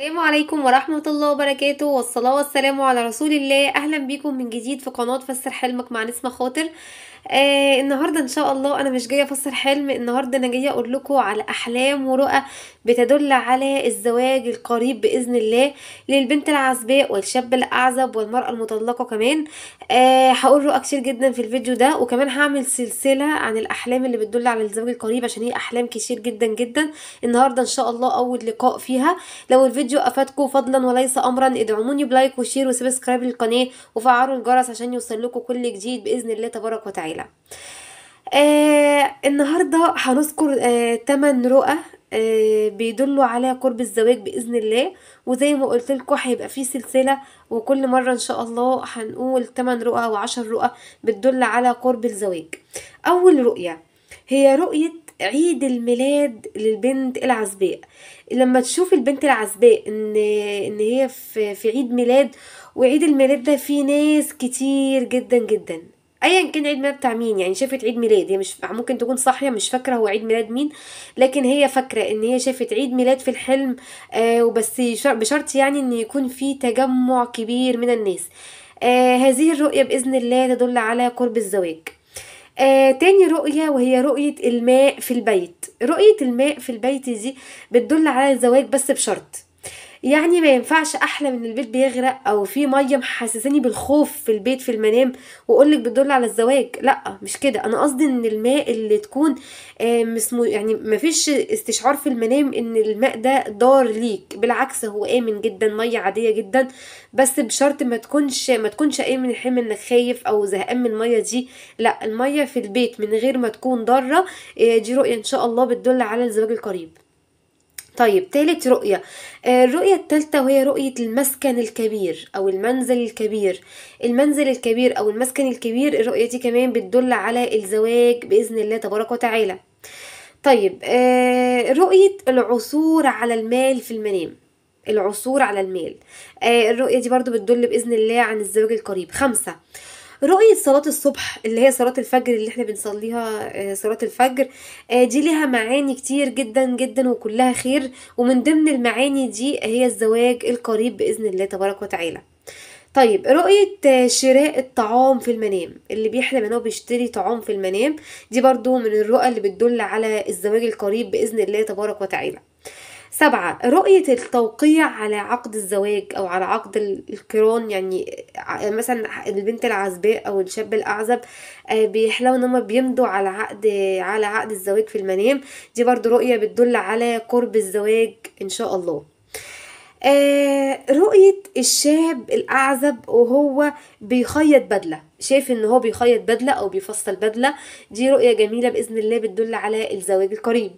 السلام عليكم ورحمة الله وبركاته والصلاة والسلام على رسول الله أهلا بيكم من جديد في قناة فسر حلمك مع نسمة خاطر آه النهارده ان شاء الله انا مش جايه افسر حلم النهارده انا جايه اقول لكم على احلام ورؤى بتدل على الزواج القريب باذن الله للبنت العزباء والشاب الاعزب والمراه المطلقه كمان آه هقول رؤى كتير جدا في الفيديو ده وكمان هعمل سلسله عن الاحلام اللي بتدل على الزواج القريب عشان هي احلام كتير جدا جدا النهارده ان شاء الله اول لقاء فيها لو الفيديو افادكم فضلا وليس امرا ادعموني بلايك وشير وسبسكرايب للقناه وفعلوا الجرس عشان يوصل لكم كل جديد باذن الله تبارك وتعالى تعالى آه النهاردة هنذكر آه تمن رؤى آه بيدلوا على قرب الزواج بإذن الله وزي ما قلت لكم هيبقى في سلسلة وكل مرة إن شاء الله هنقول تمن رؤى وعشر رؤى بتدل على قرب الزواج أول رؤية هي رؤية عيد الميلاد للبنت العزباء لما تشوف البنت العزباء ان ان هي في, في عيد ميلاد وعيد الميلاد ده فيه ناس كتير جدا جدا ايا كان عيد ميلاد بتاع مين يعني شافت عيد ميلاد هي مش ممكن تكون صاحيه مش فاكره هو عيد ميلاد مين لكن هي فاكره ان هي شافت عيد ميلاد في الحلم آه وبس بشرط يعني ان يكون في تجمع كبير من الناس آه هذه الرؤيه باذن الله تدل على قرب الزواج آه تاني رؤية وهي رؤية الماء في البيت رؤية الماء في البيت دي بتدل على الزواج بس بشرط يعني ما ينفعش احلى من البيت بيغرق او في ميه محسساني بالخوف في البيت في المنام واقول لك بتدل على الزواج لا مش كده انا قصدي ان الماء اللي تكون آه، مسمو يعني ما فيش استشعار في المنام ان الماء ده دار ليك بالعكس هو امن جدا ميه عاديه جدا بس بشرط ما تكونش ما تكونش امن الحمل انك خايف او زهقان من الميه دي لا الميه في البيت من غير ما تكون ضاره آه، دي رؤيه ان شاء الله بتدل على الزواج القريب طيب تالت رؤية آه، الرؤية التالتة وهي رؤية المسكن الكبير أو المنزل الكبير المنزل الكبير أو المسكن الكبير الرؤية دي كمان بتدل على الزواج بإذن الله تبارك وتعالى طيب آه، رؤية العثور على المال في المنام العثور على المال آه، الرؤية دي برضو بتدل بإذن الله عن الزواج القريب خمسة رؤية صلاة الصبح اللي هي صلاة الفجر اللي احنا بنصليها آه، صلاة الفجر آه، دي لها معاني كتير جدا جدا وكلها خير ومن ضمن المعاني دي هي الزواج القريب بإذن الله تبارك وتعالى طيب رؤية آه، شراء الطعام في المنام اللي بيحلم ان هو بيشتري طعام في المنام دي برضو من الرؤى اللي بتدل على الزواج القريب بإذن الله تبارك وتعالى سبعة رؤية التوقيع على عقد الزواج أو على عقد الكرون يعني, يعني مثلا البنت العزباء أو الشاب الأعزب آه، بيحلموا إن هم بيمضوا على عقد على عقد الزواج في المنام دي برضو رؤية بتدل على قرب الزواج إن شاء الله آه، رؤية الشاب الأعزب وهو بيخيط بدلة شايف ان هو بيخيط بدلة او بيفصل بدلة دي رؤية جميلة بإذن الله بتدل على الزواج القريب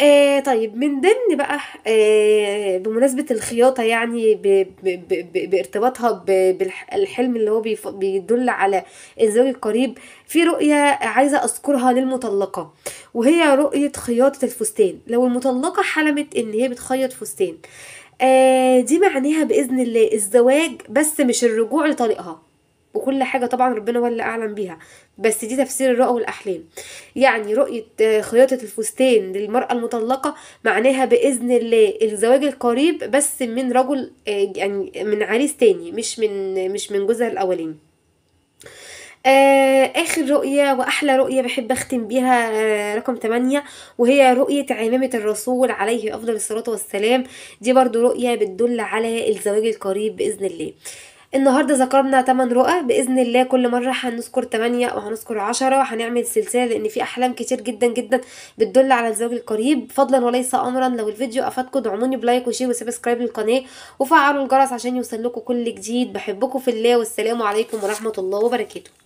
آه طيب من ضمن بقى آه بمناسبة الخياطة يعني بـ بـ بـ بارتباطها بالحلم اللي هو بيدل على الزواج القريب في رؤية عايزة أذكرها للمطلقة وهي رؤية خياطة الفستان لو المطلقة حلمت إن هي بتخيط فستان آه دي معناها بإذن الله الزواج بس مش الرجوع لطريقها وكل حاجة طبعا ربنا ولا أعلم بيها بس دي تفسير الرؤى والأحلام يعني رؤية آه، خياطة الفستان للمرأة المطلقة معناها بإذن الله الزواج القريب بس من رجل آه، يعني من عريس تاني مش من مش من جوزها الأولاني آه، اخر رؤيه واحلى رؤيه بحب اختم بيها رقم 8 وهي رؤيه عمامه الرسول عليه افضل الصلاه والسلام دي برضو رؤيه بتدل على الزواج القريب باذن الله النهاردة ذكرنا 8 رؤى بإذن الله كل مرة هنذكر 8 وهنذكر 10 وهنعمل سلسلة لأن في أحلام كتير جدا جدا بتدل على الزواج القريب فضلا وليس أمرا لو الفيديو أفادكم دعموني بلايك وشير وسبسكرايب للقناة وفعلوا الجرس عشان يوصل لكم كل جديد بحبكم في الله والسلام عليكم ورحمة الله وبركاته